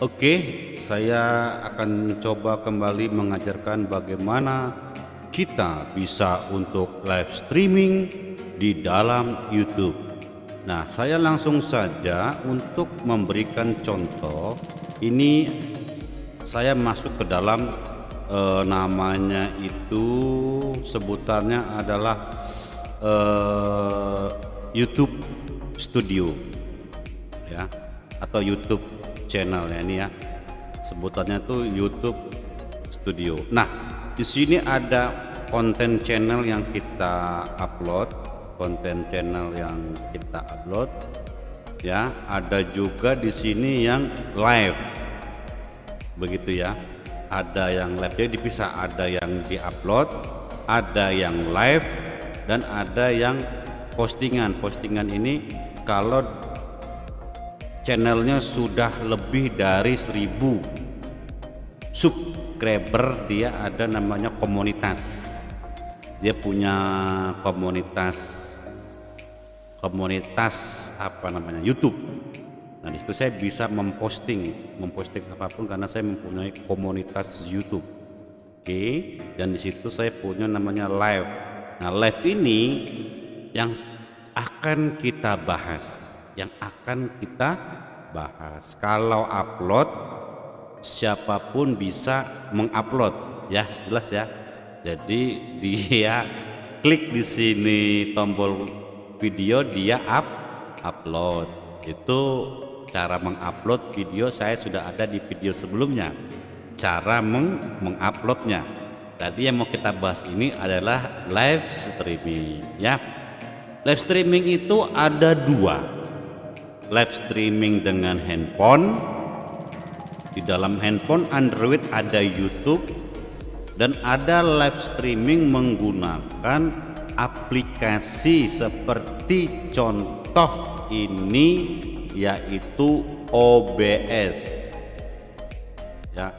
Oke, saya akan coba kembali mengajarkan bagaimana kita bisa untuk live streaming di dalam YouTube. Nah, saya langsung saja untuk memberikan contoh. Ini saya masuk ke dalam e, namanya itu sebutannya adalah e, YouTube Studio ya atau YouTube channel ya ini ya sebutannya tuh YouTube Studio. Nah di sini ada konten channel yang kita upload, konten channel yang kita upload ya. Ada juga di sini yang live, begitu ya. Ada yang live jadi dipisah, ada yang diupload, ada yang live dan ada yang postingan. Postingan ini kalau channelnya sudah lebih dari 1000 subscriber dia ada namanya komunitas dia punya komunitas komunitas apa namanya YouTube nah disitu saya bisa memposting memposting apapun karena saya mempunyai komunitas YouTube oke okay. dan disitu saya punya namanya live nah live ini yang akan kita bahas yang akan kita bahas. Kalau upload siapapun bisa mengupload ya, jelas ya. Jadi dia klik di sini tombol video dia up upload. Itu cara mengupload video saya sudah ada di video sebelumnya. Cara meng menguploadnya. Tadi yang mau kita bahas ini adalah live streaming ya. Live streaming itu ada dua live streaming dengan handphone. Di dalam handphone Android ada YouTube dan ada live streaming menggunakan aplikasi seperti contoh ini yaitu OBS. Ya.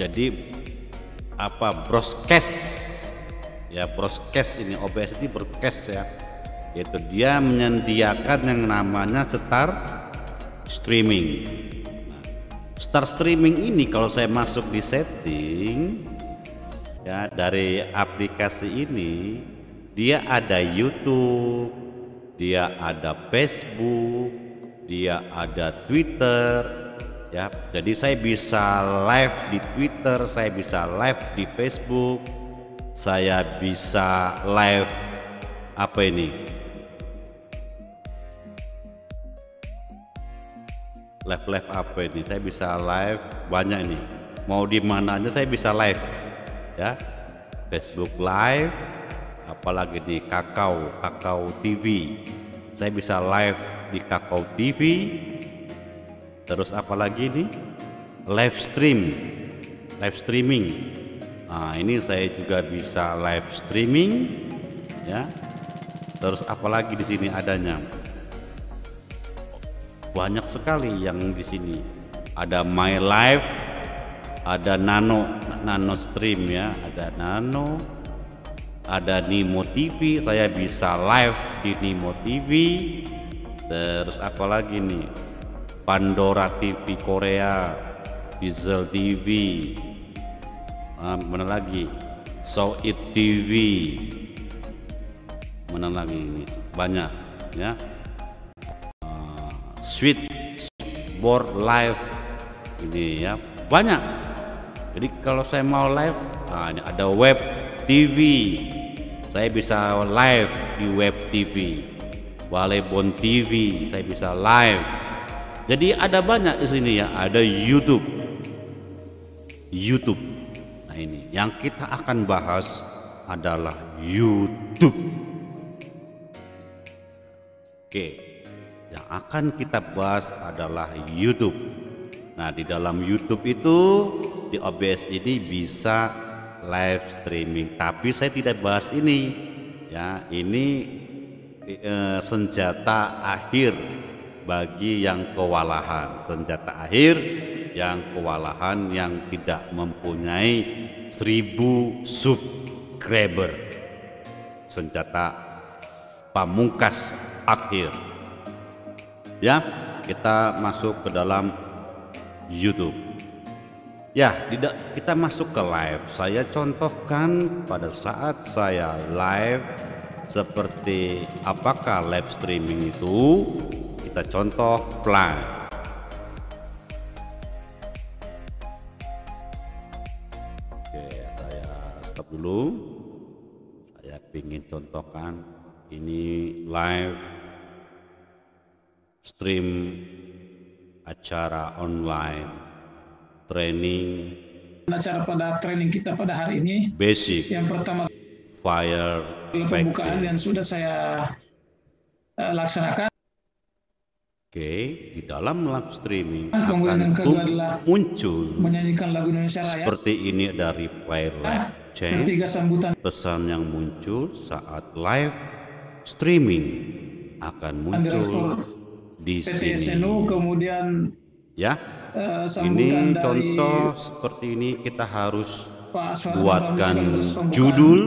Jadi apa broadcast ya broadcast ini OBS ini broadcast ya yaitu dia menyediakan yang namanya star streaming nah, star streaming ini kalau saya masuk di setting ya dari aplikasi ini dia ada YouTube dia ada Facebook dia ada Twitter ya jadi saya bisa live di Twitter saya bisa live di Facebook saya bisa live apa ini live live apa ini saya bisa live banyak ini mau di mana aja saya bisa live ya Facebook live apalagi di Kakao Kakao TV saya bisa live di Kakao TV terus apalagi ini live stream live streaming nah ini saya juga bisa live streaming ya terus apalagi di sini adanya banyak sekali yang di sini. Ada My Life, ada Nano Nano Stream ya, ada Nano, ada Nimo TV, saya bisa live di Nimo TV. Terus apa lagi nih? Pandora TV Korea, Diesel TV, uh, ah, mana lagi? So It TV, mana lagi ini? Banyak ya. Sweet Board Live ini ya banyak. Jadi kalau saya mau live, nah ini ada web TV. Saya bisa live di web TV. Balebon TV, saya bisa live. Jadi ada banyak di sini ya, ada YouTube. YouTube. Nah ini yang kita akan bahas adalah YouTube. Oke. Okay yang akan kita bahas adalah YouTube. Nah, di dalam YouTube itu di OBS ini bisa live streaming, tapi saya tidak bahas ini. Ya, ini eh, senjata akhir bagi yang kewalahan, senjata akhir yang kewalahan yang tidak mempunyai seribu subscriber. Senjata pamungkas akhir. Ya, kita masuk ke dalam YouTube. Ya, tidak kita masuk ke live. Saya contohkan pada saat saya live seperti apakah live streaming itu. Kita contoh plan oke saya stop dulu saya ingin contohkan ini live stream acara online training acara pada training kita pada hari ini basic yang pertama fire pembukaan yang sudah saya uh, laksanakan Oke, okay, di dalam live streaming akan muncul menyanyikan lagu Indonesia Raya. Seperti ini dari fire. live ah, chain. sambutan pesan yang muncul saat live streaming akan muncul di PTSNU, sini. kemudian ya. Uh, ini contoh seperti ini kita harus buatkan judul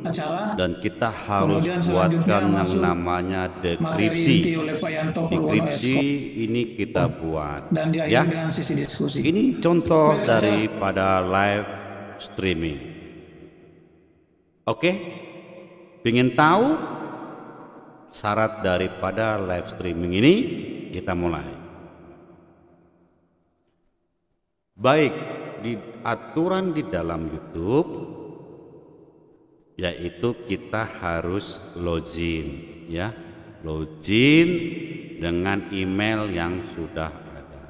acara dan kita harus buatkan yang namanya dekripsi. Dekripsi ini kita buat dan ya. Sisi diskusi. Ini contoh Baik, daripada live streaming. Oke? ingin tahu syarat daripada live streaming ini kita mulai. Baik, di aturan di dalam YouTube yaitu kita harus login ya, login dengan email yang sudah ada.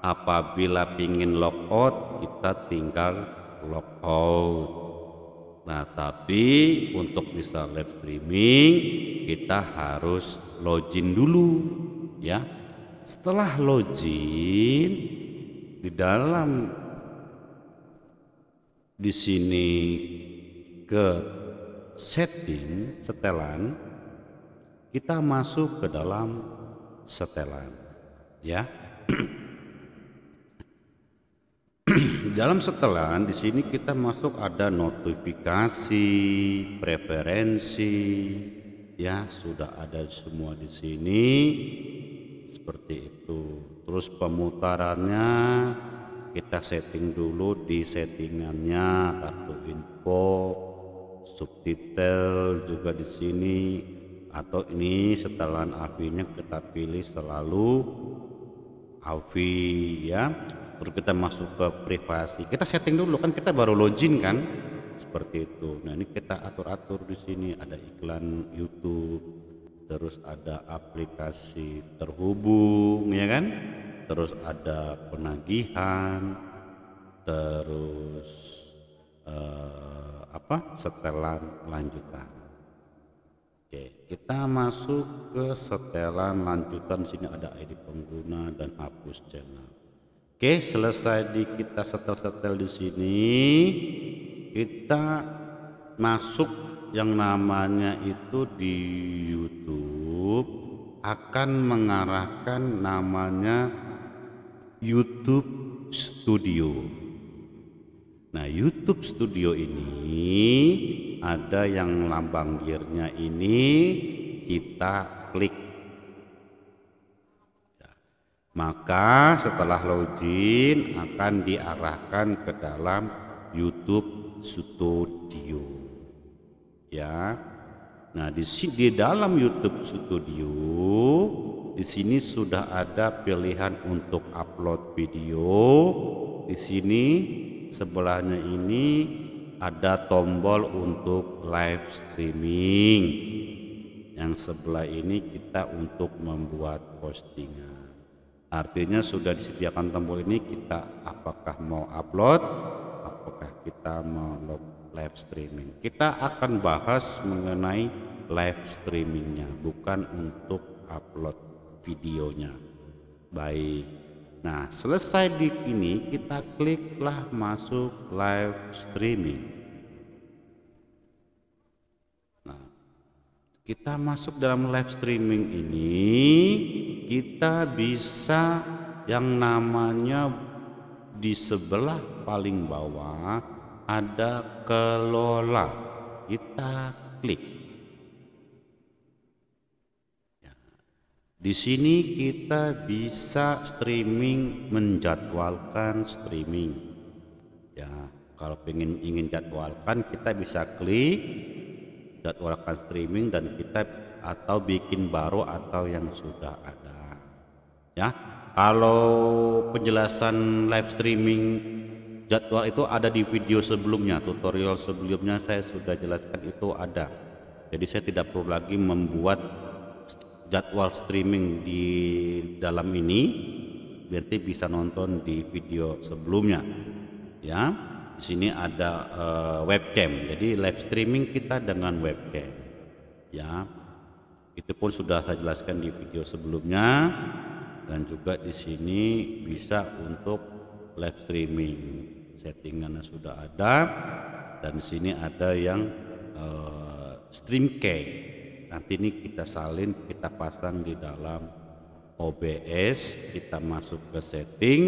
Apabila ingin logout kita tinggal logout Nah, tapi untuk bisa live streaming kita harus login dulu ya. Setelah login di dalam di sini ke setting setelan kita masuk ke dalam setelan ya. dalam setelan di sini kita masuk ada notifikasi, preferensi, ya sudah ada semua di sini seperti itu. Terus pemutarannya kita setting dulu di settingannya kartu info, subtitle juga di sini atau ini setelan AV-nya kita pilih selalu AV ya baru kita masuk ke privasi kita setting dulu kan kita baru login kan seperti itu nah ini kita atur-atur di sini ada iklan YouTube terus ada aplikasi terhubung ya kan terus ada penagihan terus eh, apa setelan lanjutan Oke, kita masuk ke setelan lanjutan sini ada ID pengguna dan hapus channel. Oke, selesai di kita setel-setel di sini, kita masuk yang namanya itu di YouTube akan mengarahkan namanya YouTube Studio. Nah, YouTube Studio ini ada yang lambang gearnya ini kita klik maka setelah login akan diarahkan ke dalam YouTube Studio. Ya. Nah, di di dalam YouTube Studio di sini sudah ada pilihan untuk upload video. Di sini sebelahnya ini ada tombol untuk live streaming. Yang sebelah ini kita untuk membuat postingan. Artinya sudah disediakan tombol ini kita apakah mau upload, apakah kita mau live streaming. Kita akan bahas mengenai live streamingnya, bukan untuk upload videonya. Baik. Nah, selesai di sini kita kliklah masuk live streaming. kita masuk dalam live streaming ini kita bisa yang namanya di sebelah paling bawah ada kelola kita klik ya. di sini kita bisa streaming menjadwalkan streaming ya kalau ingin ingin jadwalkan kita bisa klik jadwalkan streaming dan kita atau bikin baru atau yang sudah ada ya kalau penjelasan live streaming jadwal itu ada di video sebelumnya tutorial sebelumnya saya sudah jelaskan itu ada jadi saya tidak perlu lagi membuat jadwal streaming di dalam ini berarti bisa nonton di video sebelumnya ya sini ada uh, webcam. Jadi live streaming kita dengan webcam. Ya. Itu pun sudah saya jelaskan di video sebelumnya dan juga di sini bisa untuk live streaming. Settingannya sudah ada dan di sini ada yang uh, stream key Nanti ini kita salin, kita pasang di dalam OBS, kita masuk ke setting,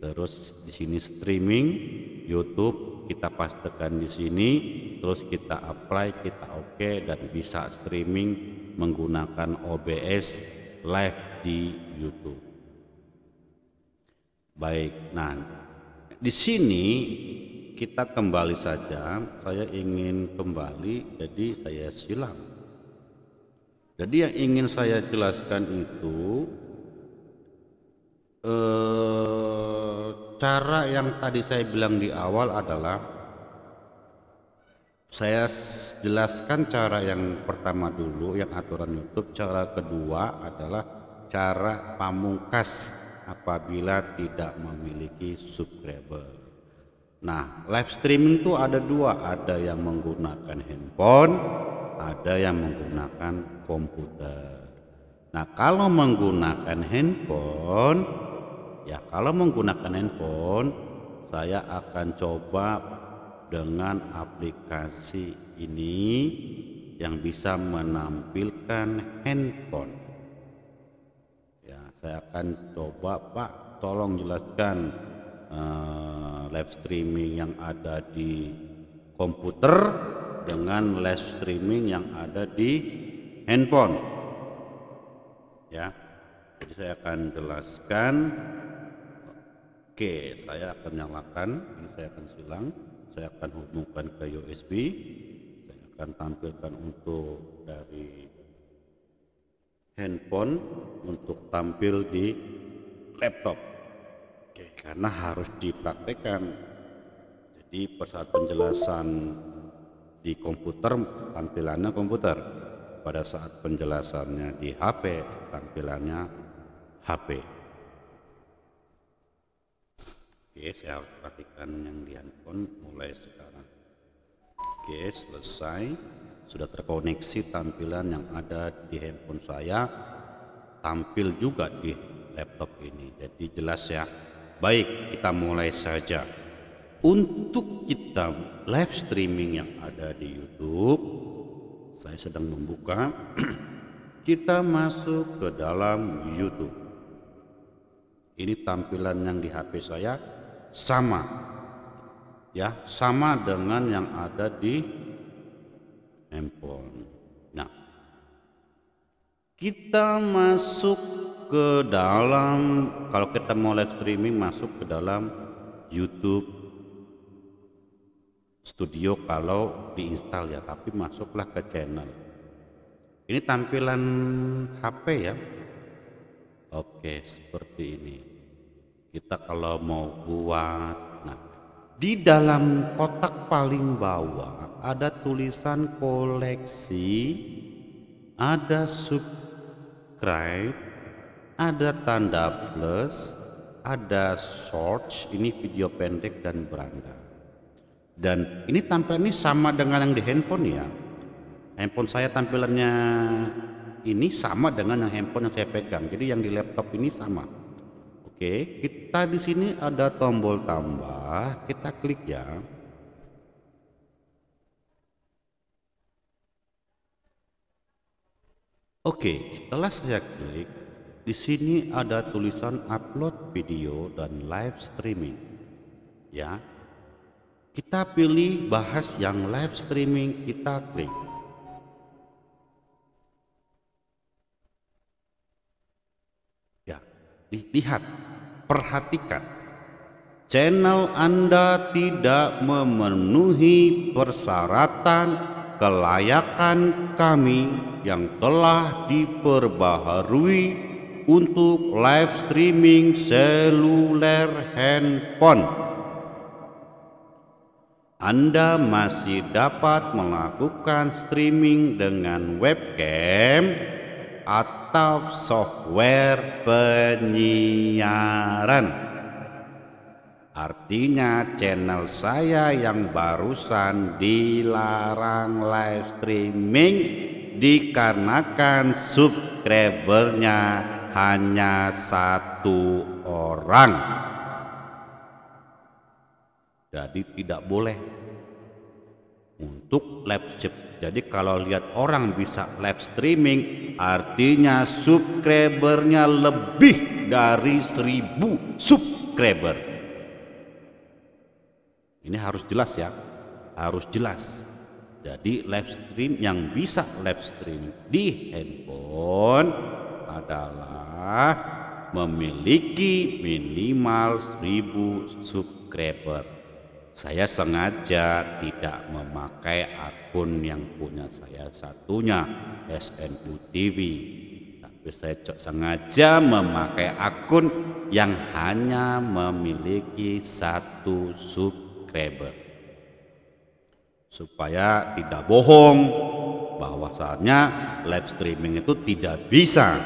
terus di sini streaming YouTube kita pastikan di sini terus kita apply kita oke okay, dan bisa streaming menggunakan OBS live di YouTube baik nah di sini kita kembali saja saya ingin kembali jadi saya silang jadi yang ingin saya jelaskan itu Eh, cara yang tadi saya bilang di awal adalah saya jelaskan cara yang pertama dulu yang aturan YouTube cara kedua adalah cara pamungkas apabila tidak memiliki subscriber Nah, live streaming itu ada dua, ada yang menggunakan handphone, ada yang menggunakan komputer. Nah, kalau menggunakan handphone, ya kalau menggunakan handphone saya akan coba dengan aplikasi ini yang bisa menampilkan handphone ya saya akan coba Pak tolong jelaskan uh, live streaming yang ada di komputer dengan live streaming yang ada di handphone ya jadi saya akan jelaskan Oke, saya akan nyalakan, ini saya akan silang, saya akan hubungkan ke USB, saya akan tampilkan untuk dari handphone untuk tampil di laptop. Oke, karena harus dipraktekkan. Jadi saat penjelasan di komputer tampilannya komputer, pada saat penjelasannya di HP tampilannya HP. Oke, saya harus perhatikan yang di handphone mulai sekarang. Oke, selesai. Sudah terkoneksi tampilan yang ada di handphone saya tampil juga di laptop ini. Jadi jelas ya. Baik, kita mulai saja. Untuk kita live streaming yang ada di YouTube, saya sedang membuka. kita masuk ke dalam YouTube. Ini tampilan yang di HP saya sama ya sama dengan yang ada di handphone nah kita masuk ke dalam kalau kita mau live streaming masuk ke dalam YouTube studio kalau diinstal ya tapi masuklah ke channel ini tampilan HP ya Oke seperti ini kita kalau mau buat, nah di dalam kotak paling bawah ada tulisan koleksi ada subscribe ada tanda plus ada search. ini video pendek dan beranda dan ini tampilan ini sama dengan yang di handphone ya handphone saya tampilannya ini sama dengan yang handphone yang saya pegang jadi yang di laptop ini sama Oke, kita di sini ada tombol tambah, kita klik ya. Oke, setelah saya klik, di sini ada tulisan upload video dan live streaming. Ya. Kita pilih bahas yang live streaming, kita klik. Ya, lihat perhatikan channel Anda tidak memenuhi persyaratan kelayakan kami yang telah diperbaharui untuk live streaming seluler handphone. Anda masih dapat melakukan streaming dengan webcam atau software penyiaran. Artinya channel saya yang barusan dilarang live streaming dikarenakan subscribernya hanya satu orang. Jadi tidak boleh untuk live jadi kalau lihat orang bisa live streaming artinya subscribernya lebih dari seribu subscriber. Ini harus jelas ya, harus jelas. Jadi live stream yang bisa live stream di handphone adalah memiliki minimal seribu subscriber. Saya sengaja tidak memakai akun yang punya saya satunya SNU TV, tapi saya sengaja memakai akun yang hanya memiliki satu subscriber supaya tidak bohong saatnya live streaming itu tidak bisa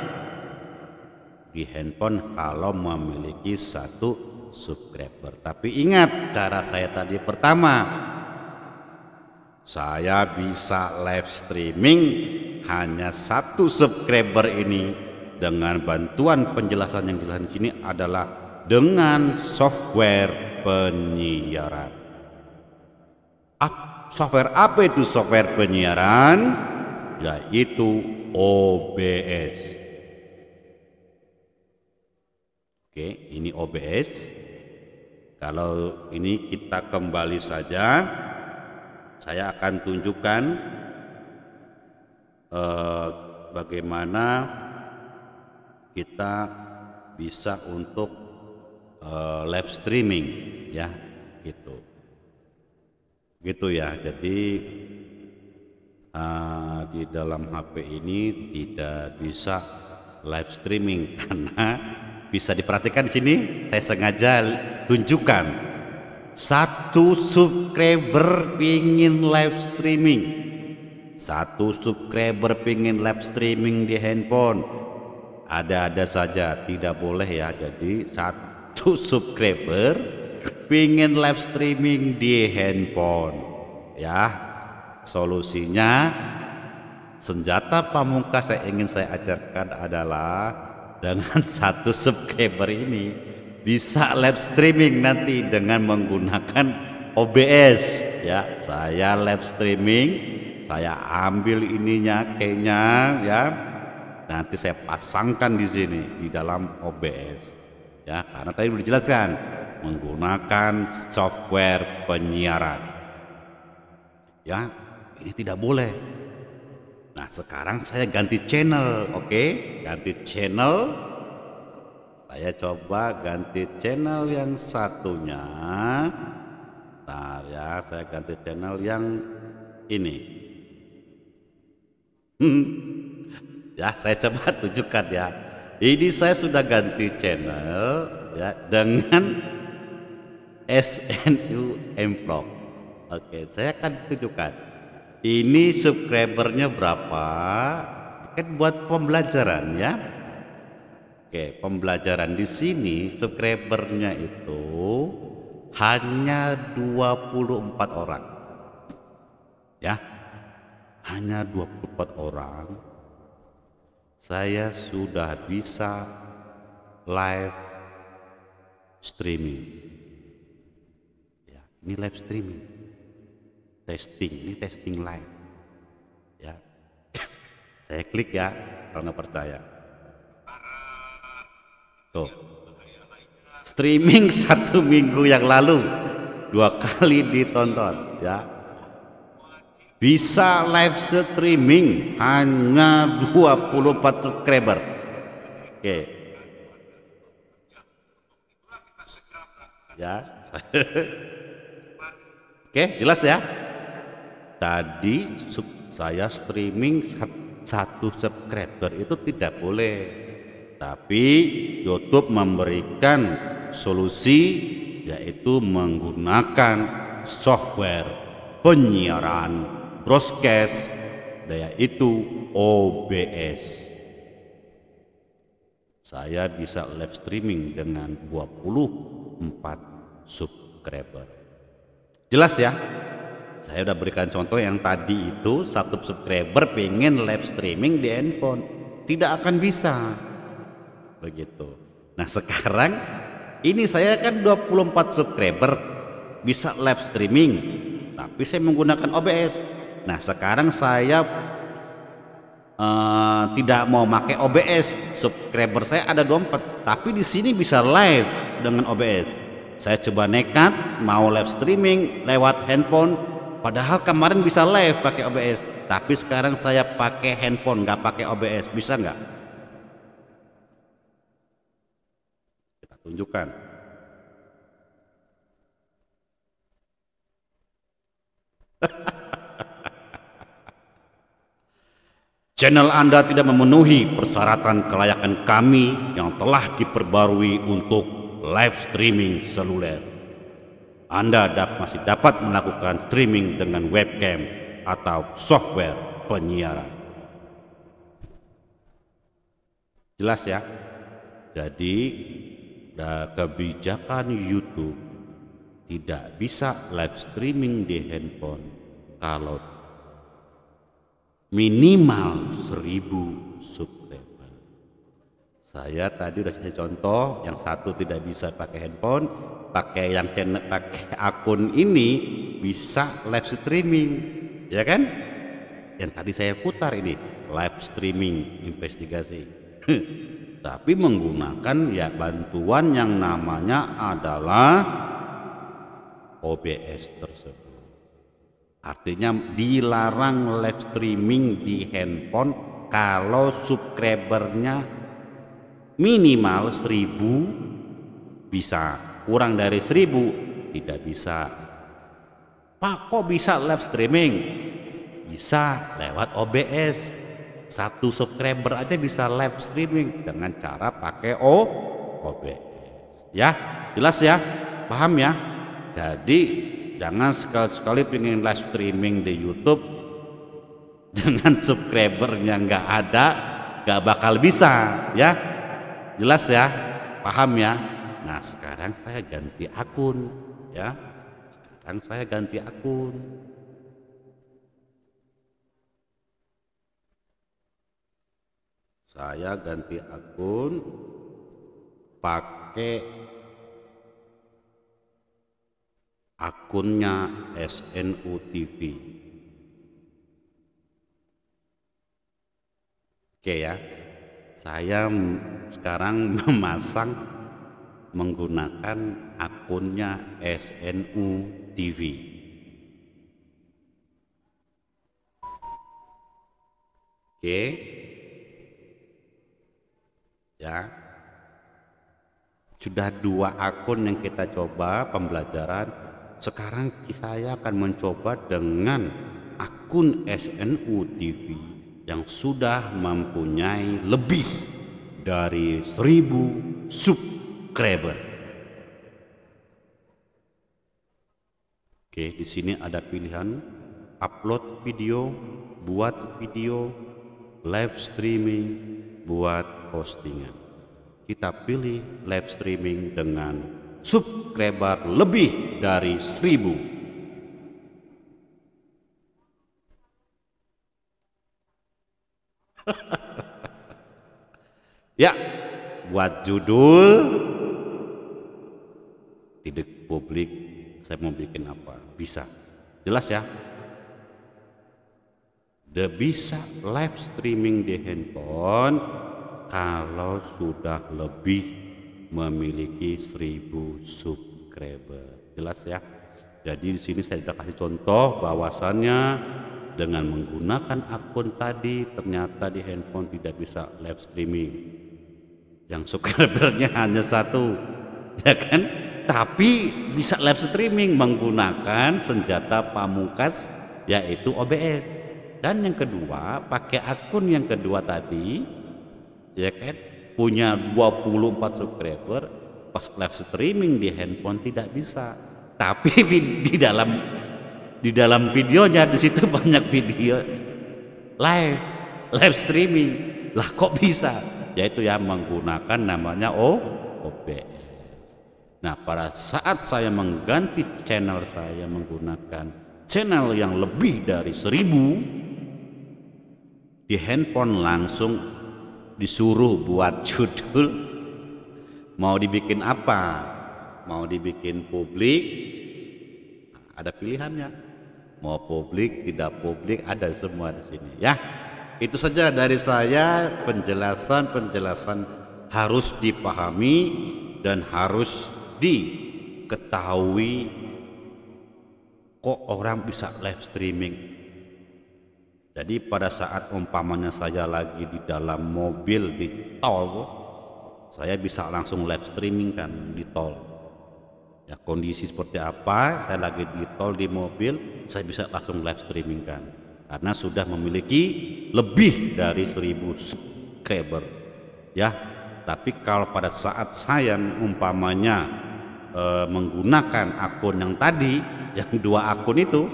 di handphone kalau memiliki satu subscriber. Tapi ingat cara saya tadi pertama. Saya bisa live streaming hanya satu subscriber ini dengan bantuan penjelasan yang jelas di sini adalah dengan software penyiaran. Software apa itu software penyiaran? Yaitu OBS. Oke, ini OBS. Kalau ini kita kembali saja, saya akan tunjukkan eh, bagaimana kita bisa untuk eh, live streaming, ya, gitu, gitu ya. Jadi uh, di dalam HP ini tidak bisa live streaming karena bisa diperhatikan di sini saya sengaja tunjukkan satu subscriber pingin live streaming satu subscriber pingin live streaming di handphone ada-ada saja tidak boleh ya jadi satu subscriber pingin live streaming di handphone ya solusinya senjata pamungkas saya ingin saya ajarkan adalah dengan satu subscriber ini bisa live streaming nanti dengan menggunakan OBS ya saya live streaming saya ambil ininya kayaknya ya nanti saya pasangkan di sini di dalam OBS ya karena tadi sudah dijelaskan menggunakan software penyiaran ya ini tidak boleh Nah sekarang saya ganti channel, oke? Okay? Ganti channel. Saya coba ganti channel yang satunya. Nah, ya, saya ganti channel yang ini. Hmm. ya, saya coba tunjukkan ya. Ini saya sudah ganti channel ya dengan SNU Emprok. Oke, saya akan tunjukkan ini subscribernya berapa kan buat pembelajaran ya Oke pembelajaran di sini subscribernya itu hanya 24 orang ya hanya 24 orang saya sudah bisa live streaming ya, ini live streaming testing ini testing live ya saya klik ya kalau nggak percaya tuh streaming satu minggu yang lalu dua kali ditonton ya bisa live streaming hanya 24 subscriber oke okay. ya oke okay, jelas ya tadi saya streaming satu subscriber itu tidak boleh tapi YouTube memberikan solusi yaitu menggunakan software penyiaran broadcast yaitu OBS saya bisa live streaming dengan 24 subscriber jelas ya saya udah berikan contoh yang tadi itu satu subscriber pengen live streaming di handphone. Tidak akan bisa. Begitu. Nah sekarang ini saya kan 24 subscriber bisa live streaming. Tapi saya menggunakan OBS. Nah sekarang saya uh, tidak mau pakai OBS. Subscriber saya ada 24. Tapi di sini bisa live dengan OBS. Saya coba nekat mau live streaming lewat handphone Padahal kemarin bisa live pakai OBS, tapi sekarang saya pakai handphone, nggak pakai OBS, bisa nggak? Kita tunjukkan. Channel Anda tidak memenuhi persyaratan kelayakan kami yang telah diperbarui untuk live streaming seluler. Anda masih dapat melakukan streaming dengan webcam atau software penyiaran. Jelas ya? Jadi, kebijakan YouTube tidak bisa live streaming di handphone kalau minimal 1000 sub saya tadi udah kasih contoh, yang satu tidak bisa pakai handphone, pakai yang channel, pakai akun ini bisa live streaming, ya kan? Yang tadi saya putar ini live streaming investigasi, tapi menggunakan ya bantuan yang namanya adalah OBS tersebut. Artinya dilarang live streaming di handphone kalau subscribernya minimal seribu bisa kurang dari seribu tidak bisa Pak kok bisa live streaming bisa lewat OBS satu subscriber aja bisa live streaming dengan cara pakai O OBS ya jelas ya paham ya jadi jangan sekali-sekali pengen live streaming di YouTube dengan subscribernya nggak ada nggak bakal bisa ya Jelas ya? Paham ya? Nah, sekarang saya ganti akun ya. Sekarang saya ganti akun. Saya ganti akun pakai akunnya SNU TV. Oke ya saya sekarang memasang menggunakan akunnya SNU TV. Oke. Ya. Sudah dua akun yang kita coba pembelajaran. Sekarang saya akan mencoba dengan akun SNU TV yang sudah mempunyai lebih dari seribu subscriber. Oke, di sini ada pilihan upload video, buat video, live streaming, buat postingan. Kita pilih live streaming dengan subscriber lebih dari seribu ya, buat judul tidak publik saya mau bikin apa? Bisa. Jelas ya? The bisa live streaming di handphone kalau sudah lebih memiliki 1000 subscriber. Jelas ya? Jadi di sini saya sudah kasih contoh bahwasannya dengan menggunakan akun tadi ternyata di handphone tidak bisa live streaming yang subscribernya hanya satu ya kan tapi bisa live streaming menggunakan senjata pamungkas yaitu OBS dan yang kedua pakai akun yang kedua tadi ya kan punya 24 subscriber pas live streaming di handphone tidak bisa tapi di dalam di dalam videonya di situ banyak video live live streaming lah kok bisa yaitu yang menggunakan namanya o OBS nah pada saat saya mengganti channel saya menggunakan channel yang lebih dari seribu di handphone langsung disuruh buat judul mau dibikin apa mau dibikin publik ada pilihannya mau publik tidak publik ada semua di sini ya itu saja dari saya penjelasan-penjelasan harus dipahami dan harus diketahui kok orang bisa live streaming jadi pada saat umpamanya saya lagi di dalam mobil di tol saya bisa langsung live streaming kan di tol ya kondisi seperti apa saya lagi di tol di mobil saya bisa langsung live streaming kan karena sudah memiliki lebih dari 1000 subscriber ya tapi kalau pada saat saya umpamanya e, menggunakan akun yang tadi yang dua akun itu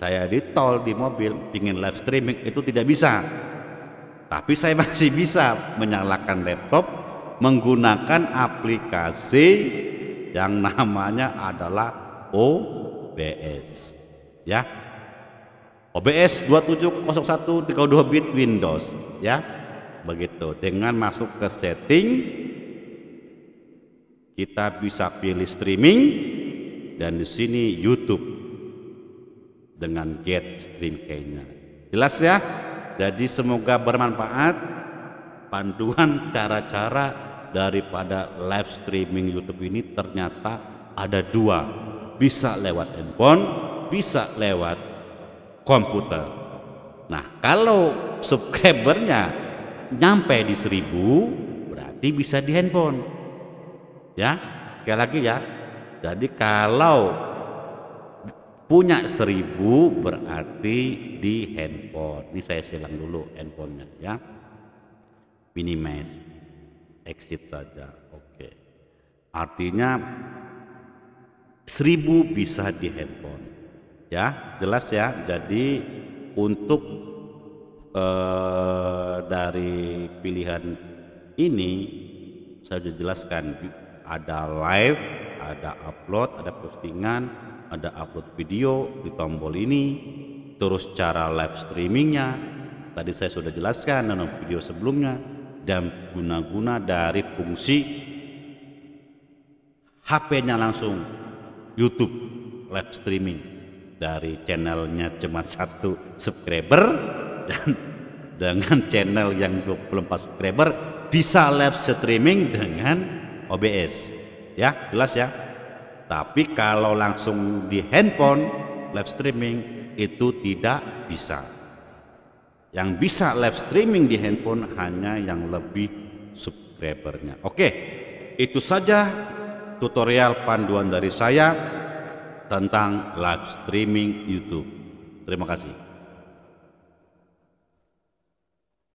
saya di tol di mobil pingin live streaming itu tidak bisa tapi saya masih bisa menyalakan laptop menggunakan aplikasi yang namanya adalah OBS ya OBS 2701 32 bit Windows ya begitu dengan masuk ke setting kita bisa pilih streaming dan di sini YouTube dengan get stream kayaknya jelas ya jadi semoga bermanfaat panduan cara-cara daripada live streaming YouTube ini ternyata ada dua, bisa lewat handphone, bisa lewat komputer. Nah, kalau subscribernya nyampe di seribu, berarti bisa di handphone. Ya, sekali lagi ya. Jadi kalau punya seribu berarti di handphone. Ini saya silang dulu handphonenya ya. Minimize exit saja. Oke. Artinya seribu bisa di handphone. Ya, jelas ya. Jadi untuk eh, dari pilihan ini saya sudah jelaskan ada live, ada upload, ada postingan, ada upload video di tombol ini, terus cara live streamingnya. Tadi saya sudah jelaskan dalam video sebelumnya dan guna-guna dari fungsi HP-nya langsung YouTube live streaming dari channelnya cuma satu subscriber dan dengan channel yang 24 subscriber bisa live streaming dengan OBS ya jelas ya tapi kalau langsung di handphone live streaming itu tidak bisa yang bisa live streaming di handphone hanya yang lebih subscribernya. Oke, itu saja tutorial panduan dari saya tentang live streaming YouTube. Terima kasih.